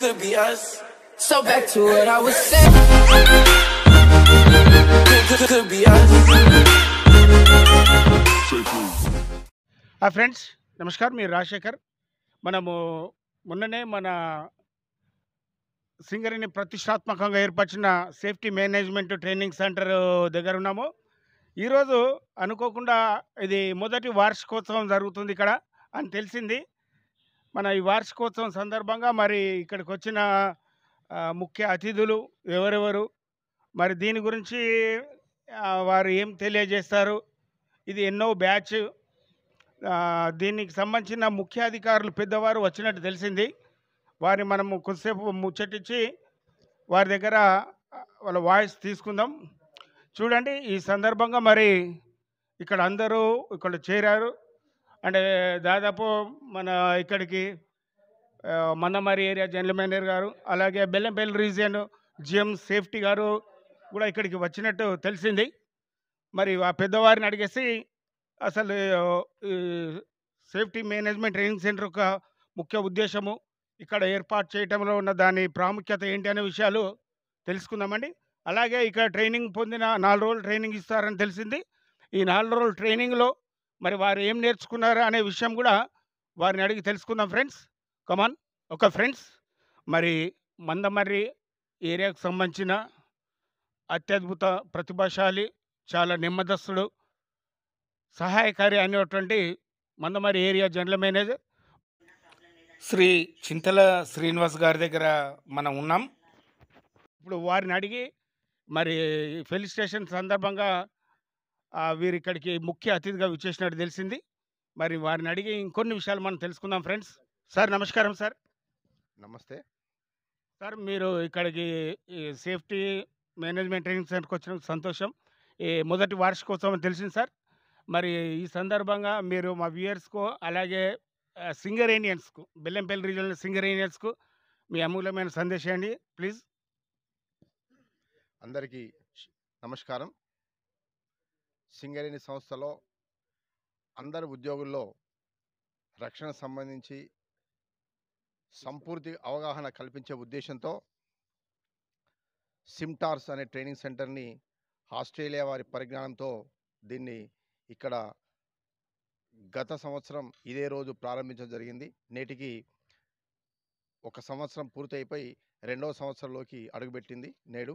Could be us. So back to what I was saying. Could be us. Friends నమస్కారం మీరు రాజశేఖర్ మనము మొన్ననే మన సింగరిని ప్రతిష్టాత్మకంగా ఏర్పరిచిన సేఫ్టీ మేనేజ్మెంట్ ట్రైనింగ్ సెంటర్ దగ్గర ఉన్నాము ఈరోజు అనుకోకుండా ఇది మొదటి వార్షికోత్సవం జరుగుతుంది ఇక్కడ అని తెలిసింది మన ఈ వార్షికోత్సవం సందర్భంగా మరి ఇక్కడికి వచ్చిన ముఖ్య అతిథులు ఎవరెవరు మరి దీని గురించి వారు ఏం తెలియజేస్తారు ఇది ఎన్నో బ్యాచ్ దీనికి సంబంధించిన ముఖ్య అధికారులు పెద్దవారు వచ్చినట్టు తెలిసింది వారిని మనము కొద్దిసేపు ముచ్చటించి వారి దగ్గర వాళ్ళ వాయిస్ తీసుకుందాం చూడండి ఈ సందర్భంగా మరి ఇక్కడ అందరూ ఇక్కడ చేరారు అంటే దాదాపు మన ఇక్కడికి మందమారి ఏరియా జనరల్ మేనేజర్ గారు అలాగే బెల్లంపల్లి రీజియన్ జిఎం సేఫ్టీ గారు కూడా ఇక్కడికి వచ్చినట్టు తెలిసింది మరి ఆ పెద్దవారిని అడిగేసి అసలు సేఫ్టీ మేనేజ్మెంట్ ట్రైనింగ్ సెంటర్ యొక్క ముఖ్య ఉద్దేశము ఇక్కడ ఏర్పాటు చేయటంలో ఉన్న దాని ప్రాముఖ్యత ఏంటి అనే విషయాలు తెలుసుకుందామండి అలాగే ఇక్కడ ట్రైనింగ్ పొందిన నాలుగు రోజులు ట్రైనింగ్ ఇస్తారని తెలిసింది ఈ నాలుగు రోజుల ట్రైనింగ్లో మరి వారు ఏం నేర్చుకున్నారు అనే విషయం కూడా వారిని అడిగి తెలుసుకుందాం ఫ్రెండ్స్ కమాన్ ఒక ఫ్రెండ్స్ మరి మందమర్రి ఏరియాకు సంబంధించిన అత్యద్భుత ప్రతిభాశాలి చాలా నిమ్మదస్తుడు సహాయకారి అనేటువంటి Mandamarri area general manager Sri Chintala Srinivas గారి దగ్గర మనం ఉన్నాం ఇప్పుడు వారిని అడిగి మరి ఫెలిస్టేషన్ సందర్భంగా వీరు ఇక్కడికి ముఖ్య అతిథిగా విచ్చేసినట్టు తెలిసింది మరి వారిని అడిగి ఇంకొన్ని విషయాలు మనం తెలుసుకుందాం ఫ్రెండ్స్ సార్ నమస్కారం సార్ నమస్తే సార్ మీరు ఇక్కడికి సేఫ్టీ మేనేజ్మెంట్ ట్రైనింగ్ సెంటర్కి వచ్చిన సంతోషం ఈ మొదటి వార్షికోత్సవం తెలిసింది సార్ మరి ఈ సందర్భంగా మీరు మా వ్యూయర్స్కు అలాగే సింగరేనియన్స్కు బెల్లంపల్లి రీజియన్ సింగరేనియన్స్కు మీ అమూల్యమైన సందేశాన్ని ప్లీజ్ అందరికీ నమస్కారం సింగరేణి సంస్థలో అందరు ఉద్యోగుల్లో రక్షణ సంబంధించి సంపూర్తి అవగాహన కల్పించే ఉద్దేశంతో సిమ్టార్స్ అనే ట్రైనింగ్ సెంటర్ని ఆస్ట్రేలియా వారి పరిజ్ఞానంతో దీన్ని ఇక్కడ గత సంవత్సరం ఇదే రోజు ప్రారంభించడం జరిగింది నేటికి ఒక సంవత్సరం పూర్తయిపోయి రెండవ సంవత్సరంలోకి అడుగుపెట్టింది నేడు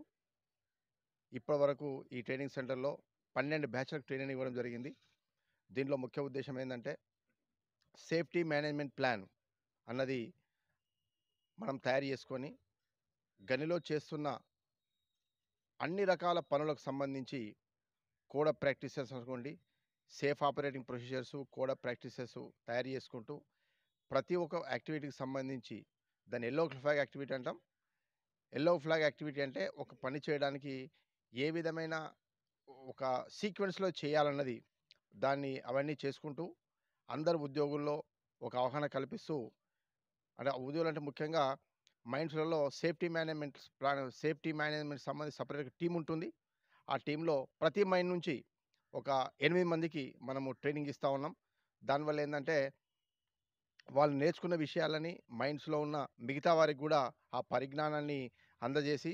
ఇప్పటి వరకు ఈ ట్రైనింగ్ సెంటర్లో పన్నెండు బ్యాచ్లర్ ట్రైనింగ్ ఇవ్వడం జరిగింది దీంట్లో ముఖ్య ఉద్దేశం ఏంటంటే సేఫ్టీ మేనేజ్మెంట్ ప్లాన్ అన్నది మనం తయారు చేసుకొని గనిలో చేస్తున్న అన్ని రకాల పనులకు సంబంధించి కూడా ప్రాక్టీసెస్ అనుకోండి safe operating procedures code practices తయారు చేసుకుంటూ ప్రతి ఒక్క యాక్టివిటీకి సంబంధించి దాన్ని ఎల్లో ఫ్లాగ్ యాక్టివిటీ అంటాం ఎల్లో ఫ్లాగ్ యాక్టివిటీ అంటే ఒక పని చేయడానికి ఏ విధమైన ఒక సీక్వెన్స్లో చేయాలన్నది దాన్ని అవన్నీ చేసుకుంటూ అందరు ఉద్యోగుల్లో ఒక అవగాహన కల్పిస్తూ అంటే ఉద్యోగులు అంటే ముఖ్యంగా మైండ్స్లలో safety management plan safety management సంబంధించి సపరేట్ టీం ఉంటుంది ఆ టీంలో ప్రతి మైండ్ నుంచి ఒక ఎనిమిది మందికి మనము ట్రైనింగ్ ఇస్తూ ఉన్నాం దానివల్ల ఏంటంటే వాళ్ళు నేర్చుకున్న విషయాలని మైండ్స్లో ఉన్న మిగతా వారికి కూడా ఆ పరిజ్ఞానాన్ని అందజేసి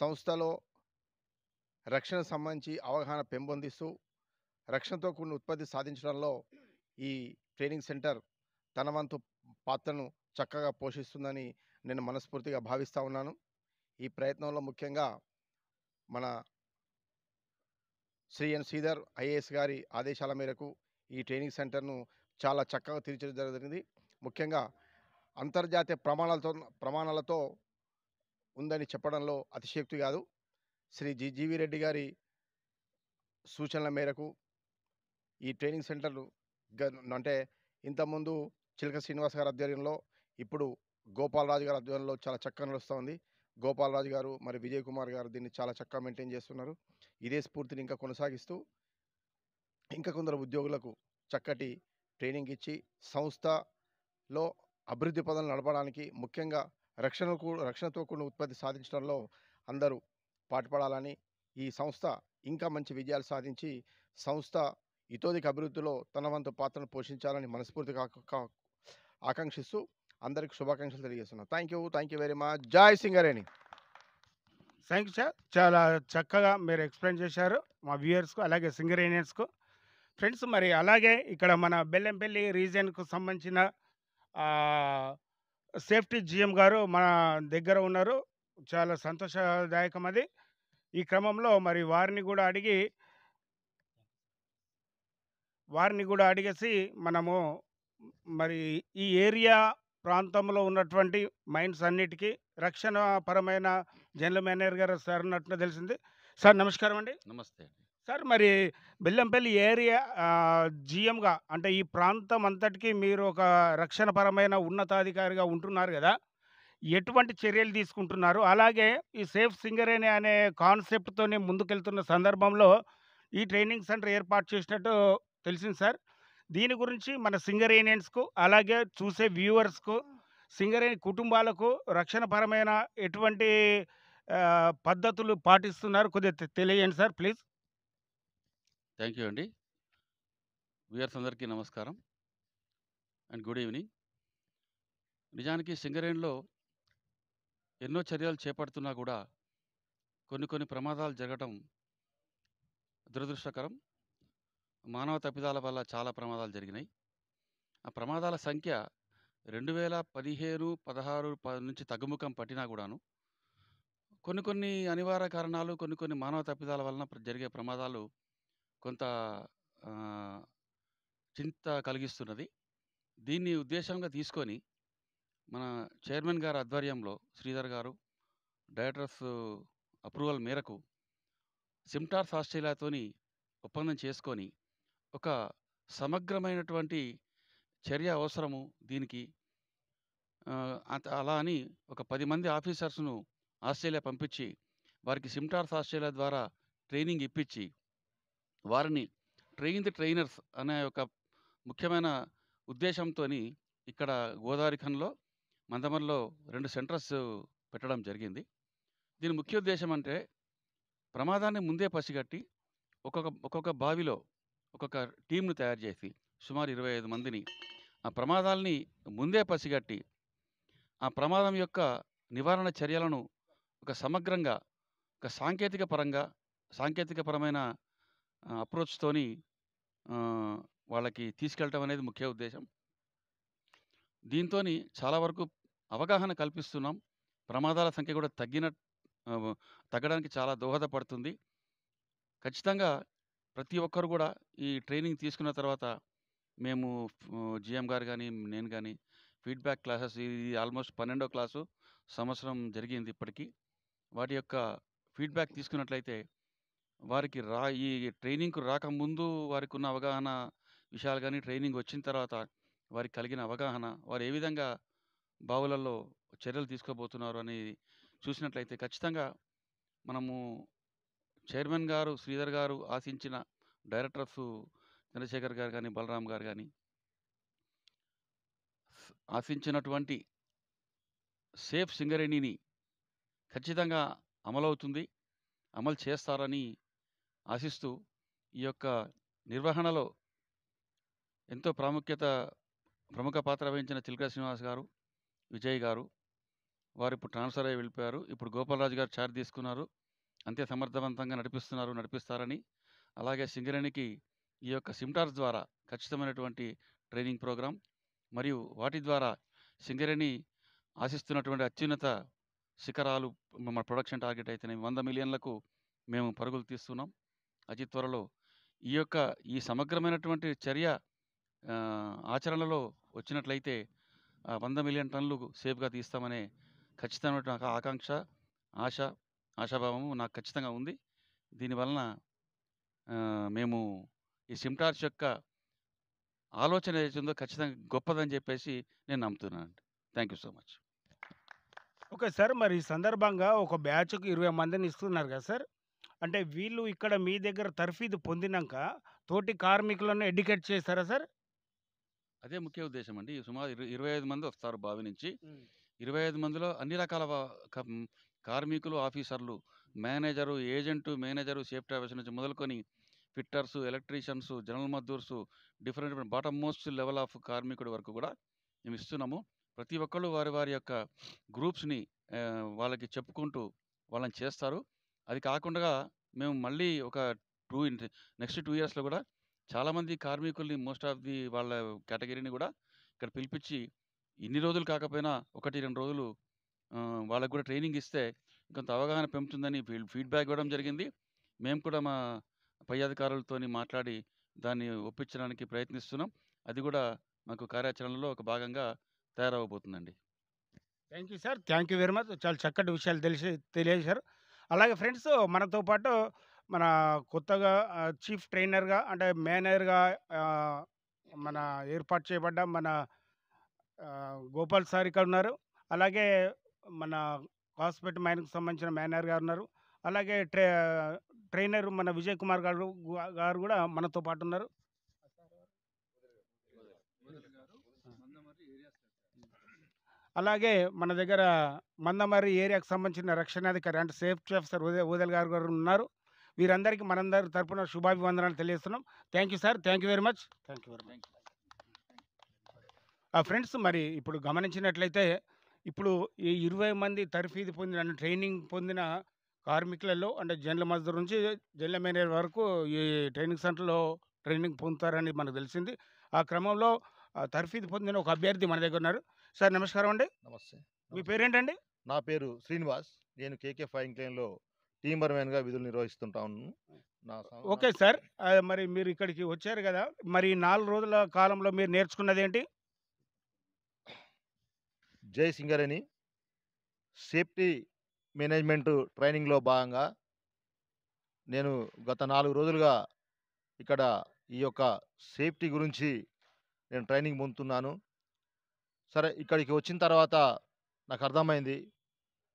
సంస్థలో రక్షణ సంబంధించి అవగాహన పెంపొందిస్తూ రక్షణతో కూడిన ఉత్పత్తి సాధించడంలో ఈ ట్రైనింగ్ సెంటర్ తన వంతు పాత్రను చక్కగా పోషిస్తుందని నేను మనస్ఫూర్తిగా భావిస్తూ ఉన్నాను ఈ ప్రయత్నంలో ముఖ్యంగా మన శ్రీ ఎన్ శ్రీధర్ ఐఏఎస్ గారి ఆదేశాల మేరకు ఈ ట్రైనింగ్ సెంటర్ను చాలా చక్కగా తీర్చడం జరిగింది ముఖ్యంగా అంతర్జాతీయ ప్రమాణాలతో ప్రమాణాలతో ఉందని చెప్పడంలో అతిశక్తి కాదు శ్రీ జిజీవి రెడ్డి గారి సూచనల మేరకు ఈ ట్రైనింగ్ సెంటర్లు అంటే ఇంతకుముందు చిలక శ్రీనివాస్ గారి ఆధ్వర్యంలో ఇప్పుడు గోపాలరాజు గారి ఆధ్వర్యంలో చాలా చక్కగా నడుస్తుంది గోపాలరాజు గారు మరి విజయ్ కుమార్ గారు దీన్ని చాలా చక్కగా మెయింటైన్ చేస్తున్నారు ఇదే స్ఫూర్తిని ఇంకా కొనసాగిస్తూ ఇంకా కొందరు ఉద్యోగులకు చక్కటి ట్రైనింగ్ ఇచ్చి సంస్థలో అభివృద్ధి పదవులు నడపడానికి ముఖ్యంగా రక్షణ రక్షణతో కూడిన ఉత్పత్తి సాధించడంలో అందరూ పాటుపడాలని ఈ సంస్థ ఇంకా మంచి విజయాలు సాధించి సంస్థ ఇతోదిక అభివృద్ధిలో తన వంతు పాత్రను పోషించాలని మనస్ఫూర్తిగా ఆకాంక్షిస్తూ అందరికి శుభాకాంక్షలు తెలియజేస్తున్నాం thank you thank you very much జాయ్ సింగరేణి థ్యాంక్ యూ సార్ చాలా చక్కగా మీరు ఎక్స్ప్లెయిన్ చేశారు మా వ్యూయర్స్కు అలాగే సింగరేనియన్స్కు ఫ్రెండ్స్ మరి అలాగే ఇక్కడ మన బెల్లంపల్లి రీజియన్కు సంబంధించిన సేఫ్టీ జిఎం గారు మన దగ్గర ఉన్నారు చాలా సంతోషదాయకం అది ఈ క్రమంలో మరి వారిని కూడా అడిగి వారిని కూడా అడిగేసి మనము మరి ఈ ఏరియా ప్రాంతంలో ఉన్నటువంటి మైండ్స్ అన్నిటికీ రక్షణ పరమైన జనరల్ మేనేజర్ గారు సార్ ఉన్నట్టు తెలిసింది సార్ నమస్కారం అండి నమస్తే సార్ మరి బెల్లంపల్లి ఏరియా జిఎంగా అంటే ఈ ప్రాంతం అంతటికీ మీరు ఒక రక్షణ పరమైన ఉన్నతాధికారిగా ఉంటున్నారు కదా ఎటువంటి చర్యలు తీసుకుంటున్నారు అలాగే ఈ సేఫ్ సింగరేణి అనే కాన్సెప్ట్తోనే ముందుకెళ్తున్న సందర్భంలో ఈ ట్రైనింగ్ సెంటర్ ఏర్పాటు చేసినట్టు తెలిసింది సార్ దీని గురించి మన సింగరేనియన్స్కు అలాగే చూసే వ్యూవర్స్కు సింగరేణి కుటుంబాలకు రక్షణపరమైన ఎటువంటి పద్ధతులు పాటిస్తున్నారు కొద్దిగా తెలియజేయండి సార్ ప్లీజ్ థ్యాంక్ యూ అండి వ్యూయర్స్ అందరికీ నమస్కారం అండ్ గుడ్ ఈవినింగ్ నిజానికి సింగరేణిలో ఎన్నో చర్యలు చేపడుతున్నా కూడా కొన్ని కొన్ని ప్రమాదాలు జరగడం దురదృష్టకరం మానవ తప్పిదాల వల్ల చాలా ప్రమాదాలు జరిగినాయి ఆ ప్రమాదాల సంఖ్య రెండు వేల పదిహేను పదహారు నుంచి తగ్గుముఖం పట్టినా కూడాను కొన్ని కొన్ని అనివార్య కారణాలు కొన్ని కొన్ని మానవ తప్పిదాల వలన జరిగే ప్రమాదాలు కొంత చింత కలిగిస్తున్నది దీన్ని ఉద్దేశంగా తీసుకొని మన చైర్మన్ గారి ఆధ్వర్యంలో శ్రీధర్ గారు డైరెక్టర్స్ అప్రూవల్ మేరకు సిమ్టార్స్ ఆస్ట్రేలియాతోని ఒప్పందం చేసుకొని ఒక సమగ్రమైనటువంటి చర్య అవసరము దీనికి అలా అని ఒక పది మంది ఆఫీసర్స్ను ఆస్ట్రేలియా పంపించి వారికి సిమ్టార్స్ ఆస్ట్రేలియా ద్వారా ట్రైనింగ్ ఇప్పించి వారిని ట్రైన్ ది ట్రైనర్స్ అనే ఒక ముఖ్యమైన ఉద్దేశంతో ఇక్కడ గోదావరి ఖన్లో మందమర్లో రెండు సెంటర్స్ పెట్టడం జరిగింది దీని ముఖ్య ఉద్దేశం అంటే ప్రమాదాన్ని ముందే పసిగట్టి ఒక్కొక్క ఒక్కొక్క బావిలో ఒక్కొక్క టీంను తయారు చేసి సుమారు ఇరవై ఐదు మందిని ఆ ప్రమాదాల్ని ముందే పసిగట్టి ఆ ప్రమాదం యొక్క నివారణ చర్యలను ఒక సమగ్రంగా ఒక సాంకేతిక పరంగా సాంకేతికపరమైన అప్రోచ్తోని వాళ్ళకి తీసుకెళ్ళటం అనేది ముఖ్య ఉద్దేశం దీంతో చాలా వరకు అవగాహన కల్పిస్తున్నాం ప్రమాదాల సంఖ్య కూడా తగ్గిన తగ్గడానికి చాలా దోహదపడుతుంది ఖచ్చితంగా ప్రతి ఒక్కరు కూడా ఈ ట్రైనింగ్ తీసుకున్న తర్వాత మేము జిఎం గారు కానీ నేను కానీ ఫీడ్బ్యాక్ క్లాసెస్ ఇది ఆల్మోస్ట్ పన్నెండో క్లాసు సంవత్సరం జరిగింది ఇప్పటికీ వాటి యొక్క ఫీడ్బ్యాక్ తీసుకున్నట్లయితే వారికి రా ఈ ట్రైనింగ్కు రాకముందు వారికి ఉన్న అవగాహన విషయాలు కానీ ట్రైనింగ్ వచ్చిన తర్వాత వారికి కలిగిన అవగాహన వారు ఏ విధంగా బావులలో చర్యలు తీసుకోబోతున్నారు అని చూసినట్లయితే ఖచ్చితంగా మనము చైర్మన్ గారు శ్రీధర్ గారు ఆశించిన డైరెక్టర్స్ చంద్రశేఖర్ గారు కానీ బలరాం గారు కానీ ఆశించినటువంటి సేఫ్ సింగరేణిని ఖచ్చితంగా అమలవుతుంది అమలు చేస్తారని ఆశిస్తూ ఈ యొక్క నిర్వహణలో ఎంతో ప్రాముఖ్యత ప్రముఖ పాత్ర వహించిన తిలక శ్రీనివాస్ గారు విజయ్ గారు వారు ఇప్పుడు ట్రాన్స్ఫర్ అయ్యి వెళ్ళిపోయారు ఇప్పుడు గోపాలరాజు గారు చార్జ్ తీసుకున్నారు అంతే సమర్థవంతంగా నడిపిస్తున్నారు నడిపిస్తారని అలాగే సింగరేణికి ఈ యొక్క సిమ్టార్స్ ద్వారా ఖచ్చితమైనటువంటి ట్రైనింగ్ ప్రోగ్రాం మరియు వాటి ద్వారా సింగరేణి ఆశిస్తున్నటువంటి అత్యున్నత శిఖరాలు మా ప్రొడక్షన్ టార్గెట్ అయితే వంద మిలియన్లకు మేము పరుగులు తీస్తున్నాం అతి త్వరలో ఈ యొక్క ఈ సమగ్రమైనటువంటి చర్య ఆచరణలో వచ్చినట్లయితే వంద మిలియన్ టన్నులు సేఫ్గా తీస్తామనే ఖచ్చితమైన ఆకాంక్ష ఆశ ఆశాభావము నాకు ఖచ్చితంగా ఉంది దీనివలన మేము ఈ సిమ్టార్స్ యొక్క ఆలోచన ఏదైతుందో ఖచ్చితంగా గొప్పదని చెప్పేసి నేను నమ్ముతున్నాను thank you so much okay sir మరి ఈ సందర్భంగా ఒక బ్యాచ్కు ఇరవై మందిని ఇస్తున్నారు కదా సార్ అంటే వీళ్ళు ఇక్కడ మీ దగ్గర తర్ఫీదు పొందినాక తోటి కార్మికులను ఎడ్యుకేట్ చేస్తారా సార్ అదే ముఖ్య ఉద్దేశం అండి సుమారు ఇరవై ఐదు మంది వస్తారు బావి నుంచి ఇరవై ఐదు మందిలో అన్ని రకాల కార్మికులు ఆఫీసర్లు manager agent manager safety officer నుంచి మొదలుకొని ఫిట్టర్స్ ఎలక్ట్రీషియన్స్ జనరల్ మద్దూర్స్ different bottom most level of కార్మికుడి వరకు కూడా మేము ఇస్తున్నాము ప్రతి ఒక్కళ్ళు వారి వారి యొక్క గ్రూప్స్ని వాళ్ళకి చెప్పుకుంటూ వాళ్ళని చేస్తారు అది కాకుండా మేము మళ్ళీ ఒక టూ నెక్స్ట్ టూ ఇయర్స్లో కూడా చాలామంది కార్మికుల్ని మోస్ట్ ఆఫ్ ది వాళ్ళ కేటగిరీని కూడా ఇక్కడ పిలిపించి ఇన్ని రోజులు కాకపోయినా ఒకటి రెండు రోజులు వాళ్ళకు కూడా ట్రైనింగ్ ఇస్తే కొంత అవగాహన పెంచుతుందని ఫీడ్బ్యాక్ ఇవ్వడం జరిగింది మేము కూడా మా పై అధికారులతో మాట్లాడి దాన్ని ఒప్పించడానికి ప్రయత్నిస్తున్నాం అది కూడా మాకు కార్యాచరణలో ఒక భాగంగా తయారవబోతుందండి thank you sir thank you very much చాలా చక్కటి విషయాలు తెలిసి సార్ అలాగే ఫ్రెండ్స్ మనతో పాటు మన కొత్తగా చీఫ్ ట్రైనర్గా అంటే మేనేజర్గా మన ఏర్పాటు చేయబడ్డ మన గోపాల్ సార్ ఇక్కడ ఉన్నారు అలాగే మన హాస్పిటల్ మైన్కి సంబంధించిన మేనేజర్ గారు ఉన్నారు అలాగే ట్రే ట్రైనర్ మన విజయ్ కుమార్ గారు గారు కూడా మనతో పాటు ఉన్నారు అలాగే మన దగ్గర మందమర్రి ఏరియాకు సంబంధించిన రక్షణాధికారి అంటే సేఫ్టీ ఆఫీసర్ ఉదయ్ ఉదయల్ గారు గారు ఉన్నారు వీరందరికీ మనందరి తరఫున శుభాభివందనాలు తెలియజేస్తున్నాం thank you sir thank you very much thank you very much friends మరి ఇప్పుడు గమనించినట్లయితే ఇప్పుడు ఈ ఇరవై మంది తర్ఫీదు పొందిన ట్రైనింగ్ పొందిన కార్మికులలో అంటే జనరల్ మజ్దూర్ నుంచి జనరల్ మేనేజర్ వరకు ఈ ట్రైనింగ్ సెంటర్లో ట్రైనింగ్ పొందుతారని మనకు తెలిసింది ఆ క్రమంలో తర్ఫీదు పొందిన ఒక అభ్యర్థి మన దగ్గర ఉన్నారు సార్ నమస్కారం అండి నమస్తే మీ పేరేంటండి నా పేరు శ్రీనివాస్ నేను కేకే ఫైన్ క్లైన్లో టీమర్మెన్గా విధులు నిర్వహిస్తుంటాను ఓకే సార్ మరి మీరు ఇక్కడికి వచ్చారు కదా మరి నాలుగు రోజుల కాలంలో మీరు నేర్చుకున్నది ఏంటి జై సింగరేణి సేఫ్టీ మేనేజ్మెంట్ ట్రైనింగ్లో భాగంగా నేను గత నాలుగు రోజులుగా ఇక్కడ ఈ యొక్క సేఫ్టీ గురించి నేను ట్రైనింగ్ పొందుతున్నాను సరే ఇక్కడికి వచ్చిన తర్వాత నాకు అర్థమైంది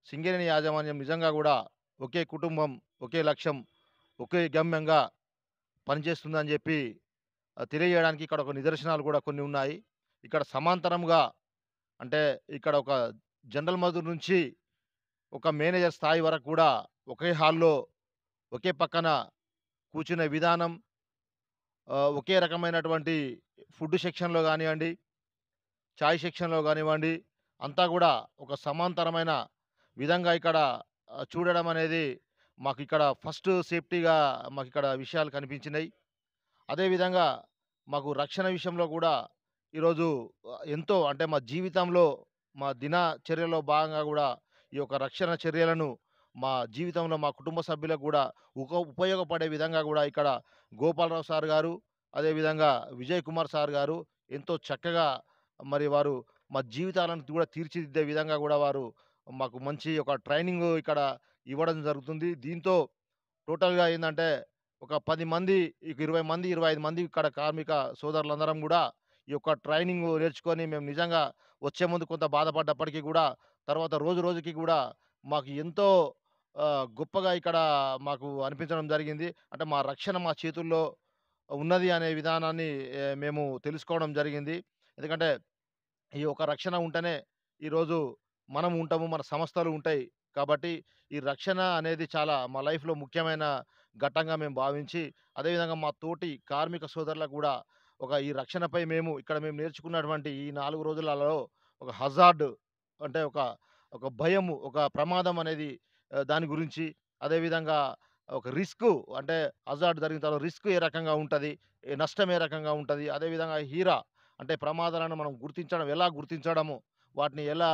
సింగరేణి యాజమాన్యం నిజంగా కూడా ఒకే కుటుంబం ఒకే లక్ష్యం ఒకే గమ్యంగా పనిచేస్తుందని చెప్పి తెలియజేయడానికి ఇక్కడ ఒక నిదర్శనాలు కూడా కొన్ని ఉన్నాయి ఇక్కడ సమాంతరంగా అంటే ఇక్కడ ఒక జనరల్ మధుర్ నుంచి ఒక మేనేజర్ స్థాయి వరకు కూడా ఒకే హాల్లో ఒకే పక్కన కూర్చునే విధానం ఒకే రకమైనటువంటి ఫుడ్ సెక్షన్లో కానివ్వండి ఛాయ్ సెక్షన్లో కానివ్వండి అంతా కూడా ఒక సమాంతరమైన విధంగా ఇక్కడ చూడడం అనేది మాకు ఇక్కడ ఫస్ట్ సేఫ్టీగా మాకు ఇక్కడ విషయాలు కనిపించినాయి అదేవిధంగా మాకు రక్షణ విషయంలో కూడా ఈరోజు ఎంతో అంటే మా జీవితంలో మా దినచర్యలో భాగంగా కూడా ఈ యొక్క రక్షణ చర్యలను మా జీవితంలో మా కుటుంబ సభ్యులకు కూడా ఉప ఉపయోగపడే విధంగా కూడా ఇక్కడ గోపాలరావు సార్ గారు అదేవిధంగా విజయ్ కుమార్ సార్ గారు ఎంతో చక్కగా మరి వారు మా జీవితాలను కూడా తీర్చిదిద్దే విధంగా కూడా వారు మాకు మంచి ఒక ట్రైనింగ్ ఇక్కడ ఇవ్వడం జరుగుతుంది దీంతో టోటల్గా ఏంటంటే ఒక పది మంది ఇరవై మంది ఇరవై ఐదు మంది ఇక్కడ కార్మిక సోదరులందరం కూడా ఈ యొక్క ట్రైనింగ్ నేర్చుకొని మేము నిజంగా వచ్చే ముందు కొంత బాధపడ్డప్పటికీ కూడా తర్వాత రోజు రోజుకి కూడా మాకు ఎంతో గొప్పగా ఇక్కడ మాకు అనిపించడం జరిగింది అంటే మా రక్షణ మా చేతుల్లో ఉన్నది అనే విధానాన్ని మేము తెలుసుకోవడం జరిగింది ఎందుకంటే ఈ యొక్క రక్షణ ఉంటేనే ఈరోజు మనం ఉంటాము మన సంస్థలు ఉంటాయి కాబట్టి ఈ రక్షణ అనేది చాలా మా లైఫ్లో ముఖ్యమైన ఘట్టంగా మేము భావించి అదేవిధంగా మా తోటి కార్మిక సోదరులకు కూడా ఒక ఈ రక్షణపై మేము ఇక్కడ మేము నేర్చుకున్నటువంటి ఈ నాలుగు రోజులలో ఒక హజార్డ్ అంటే ఒక ఒక భయము ఒక ప్రమాదం అనేది దాని గురించి అదేవిధంగా ఒక రిస్క్ అంటే హజార్డ్ జరిగిన తర్వాత రిస్క్ ఏ రకంగా ఉంటుంది నష్టం ఏ రకంగా ఉంటుంది అదేవిధంగా హీరా అంటే ప్రమాదాలను మనం గుర్తించడం ఎలా గుర్తించడము వాటిని ఎలా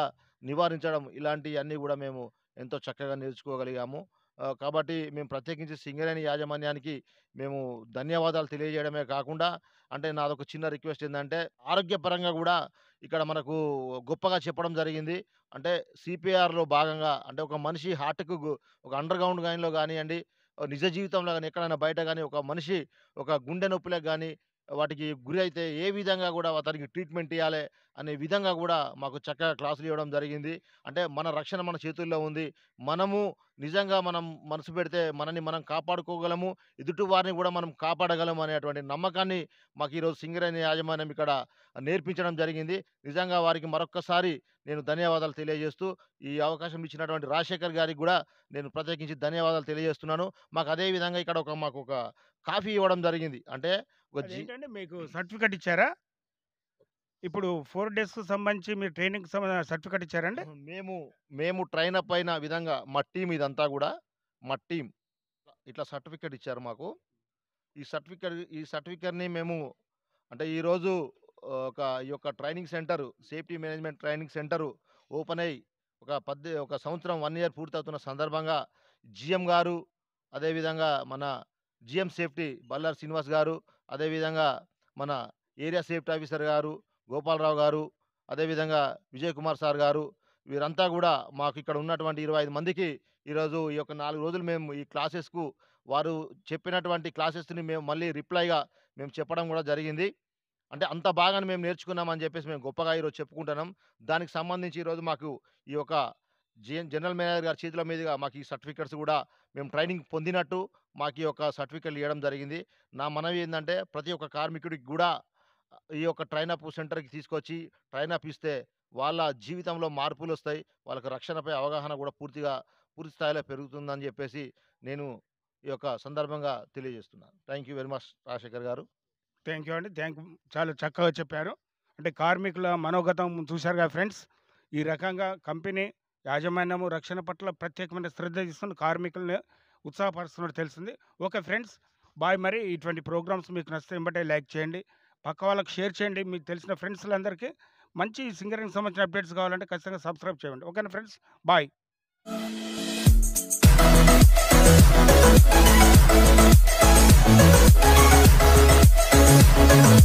నివారించడం ఇలాంటివన్నీ కూడా మేము ఎంతో చక్కగా నేర్చుకోగలిగాము కాబట్టి మేము ప్రత్యేకించి సింగరేణి యాజమాన్యానికి మేము ధన్యవాదాలు తెలియజేయడమే కాకుండా అంటే నాదొక చిన్న రిక్వెస్ట్ ఏంటంటే ఆరోగ్యపరంగా కూడా ఇక్కడ మనకు గొప్పగా చెప్పడం జరిగింది అంటే సిపిఆర్లో భాగంగా అంటే ఒక మనిషి హార్ట్కు ఒక అండర్ గ్రౌండ్ గానిలో కానివ్వండి నిజ జీవితంలో కానీ ఎక్కడైనా బయట కానీ ఒక మనిషి ఒక గుండె నొప్పిలకు కానీ వాటికి గురి అయితే ఏ విధంగా కూడా అతనికి ట్రీట్మెంట్ ఇవ్వాలి అనే విధంగా కూడా మాకు చక్కగా క్లాసులు ఇవ్వడం జరిగింది అంటే మన రక్షణ మన చేతుల్లో ఉంది మనము నిజంగా మనం మనసు పెడితే మనని మనం కాపాడుకోగలము ఎదుటి వారిని కూడా మనం కాపాడగలము అనేటువంటి నమ్మకాన్ని మాకు ఈరోజు సింగరేణి యాజమాన్యం ఇక్కడ నేర్పించడం జరిగింది నిజంగా వారికి మరొక్కసారి నేను ధన్యవాదాలు తెలియజేస్తూ ఈ అవకాశం ఇచ్చినటువంటి రాజశేఖర్ గారికి కూడా నేను ప్రత్యేకించి ధన్యవాదాలు తెలియజేస్తున్నాను మాకు అదేవిధంగా ఇక్కడ ఒక మాకు ఒక కాఫీ ఇవ్వడం జరిగింది అంటే ఒక మీకు సర్టిఫికెట్ ఇచ్చారా ఇప్పుడు ఫోర్ డేస్ సంబంధించి మీరు ట్రైనింగ్ సర్టిఫికెట్ ఇచ్చారండి మేము మేము ట్రైన్ అప్ అయిన విధంగా మా టీం ఇదంతా కూడా మా టీం ఇట్లా సర్టిఫికేట్ ఇచ్చారు మాకు ఈ సర్టిఫికేట్ ఈ సర్టిఫికేట్ని మేము అంటే ఈరోజు ఒక ఈ యొక్క training centre safety management training centre open అయ్యి ఒక పద్ది ఒక సంవత్సరం వన్ ఇయర్ పూర్తవుతున్న సందర్భంగా జిఎం గారు అదేవిధంగా మన జిఎం సేఫ్టీ బల్లార్ శ్రీనివాస్ గారు అదేవిధంగా మన ఏరియా సేఫ్టీ ఆఫీసర్ గారు గోపాలరావు గారు అదేవిధంగా విజయ్ కుమార్ సార్ గారు వీరంతా కూడా మాకు ఇక్కడ ఉన్నటువంటి ఇరవై ఐదు మందికి ఈరోజు ఈ యొక్క నాలుగు రోజులు మేము ఈ క్లాసెస్కు వారు చెప్పినటువంటి క్లాసెస్ని మేము మళ్ళీ రిప్లైగా మేము చెప్పడం కూడా జరిగింది అంటే అంత బాగానే మేము నేర్చుకున్నామని చెప్పేసి మేము గొప్పగా ఈరోజు చెప్పుకుంటున్నాం దానికి సంబంధించి ఈరోజు మాకు ఈ యొక్క జిఎన్ జనరల్ మేనేజర్ గారి చేతుల మీదుగా మాకు ఈ సర్టిఫికెట్స్ కూడా మేము ట్రైనింగ్ పొందినట్టు మాకు ఈ యొక్క సర్టిఫికెట్లు ఇవ్వడం జరిగింది నా మనవి ఏంటంటే ప్రతి ఒక్క కార్మికుడికి కూడా ఈ యొక్క ట్రైన్ అప్ సెంటర్కి తీసుకొచ్చి ట్రైన్ అప్ ఇస్తే వాళ్ళ జీవితంలో మార్పులు వస్తాయి వాళ్ళకి రక్షణపై అవగాహన కూడా పూర్తిగా పూర్తి స్థాయిలో పెరుగుతుందని చెప్పేసి నేను ఈ యొక్క సందర్భంగా తెలియజేస్తున్నాను thank you very much Rajasekhar గారు థ్యాంక్ యూ అండి థ్యాంక్ చాలా చక్కగా చెప్పారు అంటే కార్మికుల మనోగతం చూశారుగా ఫ్రెండ్స్ ఈ రకంగా కంపెనీ యాజమాన్యము రక్షణ పట్ల ప్రత్యేకమైన శ్రద్ధ తీసుకుని కార్మికులను ఉత్సాహపరుస్తున్నట్టు తెలిసింది ఓకే ఫ్రెండ్స్ బాయ్ మరి ఇటువంటి ప్రోగ్రామ్స్ మీకు నచ్చితే వెంబటే లైక్ చేయండి పక్క వాళ్ళకి షేర్ చేయండి మీకు తెలిసిన ఫ్రెండ్స్లందరికీ మంచి సింగరింగ్ సంబంధించిన అప్డేట్స్ కావాలంటే ఖచ్చితంగా సబ్స్క్రైబ్ చేయండి ఓకేనా ఫ్రెండ్స్ బాయ్